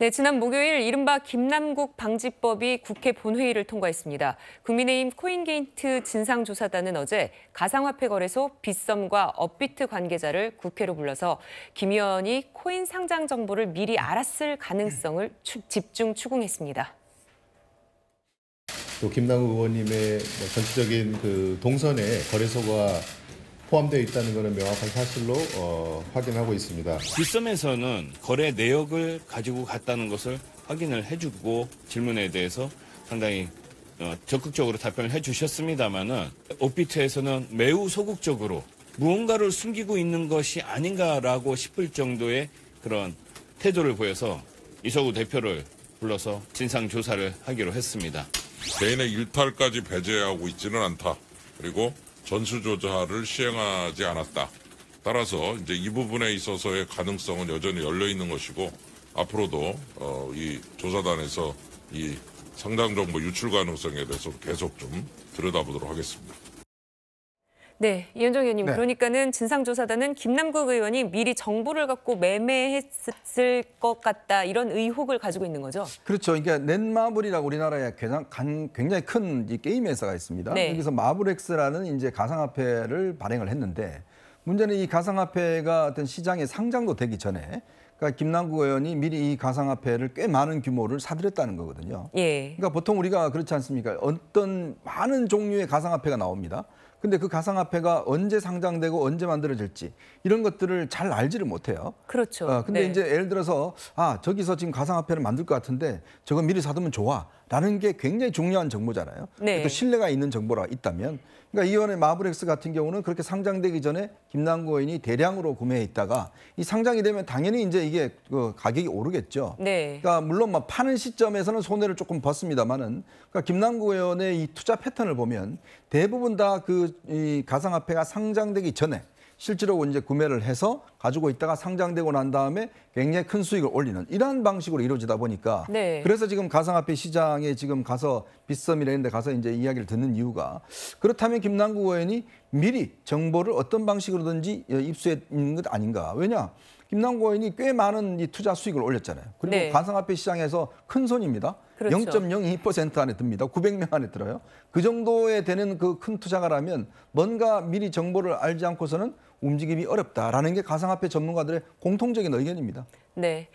네, 지난 목요일 이른바 김남국 방지법이 국회 본회의를 통과했습니다. 국민의힘 코인게이트 진상조사단은 어제 가상화폐 거래소 빗썸과 업비트 관계자를 국회로 불러서 김 의원이 코인 상장 정보를 미리 알았을 가능성을 집중 추궁했습니다. 또 김남국 의원님의 뭐 전체적인 그 동선에 거래소가 포함되어 있다는 것을 명확한 사실로 어, 확인하고 있습니다. 뒷섬에서는 거래 내역을 가지고 갔다는 것을 확인을 해주고 질문에 대해서 상당히 어, 적극적으로 답변을 해주셨습니다만은 오피트에서는 매우 소극적으로 무언가를 숨기고 있는 것이 아닌가라고 싶을 정도의 그런 태도를 보여서 이석우 대표를 불러서 진상 조사를 하기로 했습니다. 개인의 일탈까지 배제하고 있지는 않다. 그리고 전수조사를 시행하지 않았다. 따라서 이제 이 부분에 있어서의 가능성은 여전히 열려 있는 것이고 앞으로도 어, 이 조사단에서 이 상당 정보 유출 가능성에 대해서 계속 좀 들여다보도록 하겠습니다. 네, 이현정 의원님. 네. 그러니까는 진상조사단은 김남국 의원이 미리 정보를 갖고 매매했을 것 같다 이런 의혹을 가지고 있는 거죠. 그렇죠. 그러니까 넷마블이라고 우리나라에 굉장히, 큰 게임 회사가 있습니다. 네. 여기서 마블엑스라는 이제 가상화폐를 발행을 했는데 문제는 이 가상화폐가 어떤 시장에 상장도 되기 전에 그러니까 김남국 의원이 미리 이 가상화폐를 꽤 많은 규모를 사들였다는 거거든요. 예. 그러니까 보통 우리가 그렇지 않습니까? 어떤 많은 종류의 가상화폐가 나옵니다. 근데 그 가상화폐가 언제 상장되고 언제 만들어질지 이런 것들을 잘 알지를 못해요. 그렇죠. 어, 근데 네. 이제 예를 들어서 아 저기서 지금 가상화폐를 만들 것 같은데 저거 미리 사두면 좋아라는 게 굉장히 중요한 정보잖아요. 네. 또 신뢰가 있는 정보라 있다면 그러니까 이번에 마블엑스 같은 경우는 그렇게 상장되기 전에 김남구 의원이 대량으로 구매해 있다가 이 상장이 되면 당연히 이제 이게 그 가격이 오르겠죠. 네. 그러니까 물론 막 뭐 파는 시점에서는 손해를 조금 봤습니다만은 그러니까 김남구 의원의 이 투자 패턴을 보면 대부분 다그 이 가상화폐가 상장되기 전에 실제로 이제 구매를 해서 가지고 있다가 상장되고 난 다음에 굉장히 큰 수익을 올리는 이러한 방식으로 이루어지다 보니까 네. 그래서 지금 가상화폐 시장에 지금 가서 빗썸이라는데 가서 이제 이야기를 듣는 이유가 그렇다면 김남국 의원이 미리 정보를 어떤 방식으로든지 어, 입수해 있는 것 아닌가 왜냐 김남고인이 꽤 많은 이 투자 수익을 올렸잖아요. 그리고 네. 가상화폐 시장에서 큰 손입니다. 그렇죠. 0.02% 안에 듭니다. 900명 안에 들어요. 그 정도에 되는 그 큰 투자가라면 뭔가 미리 정보를 알지 않고서는 움직임이 어렵다라는 게 가상화폐 전문가들의 공통적인 의견입니다. 네.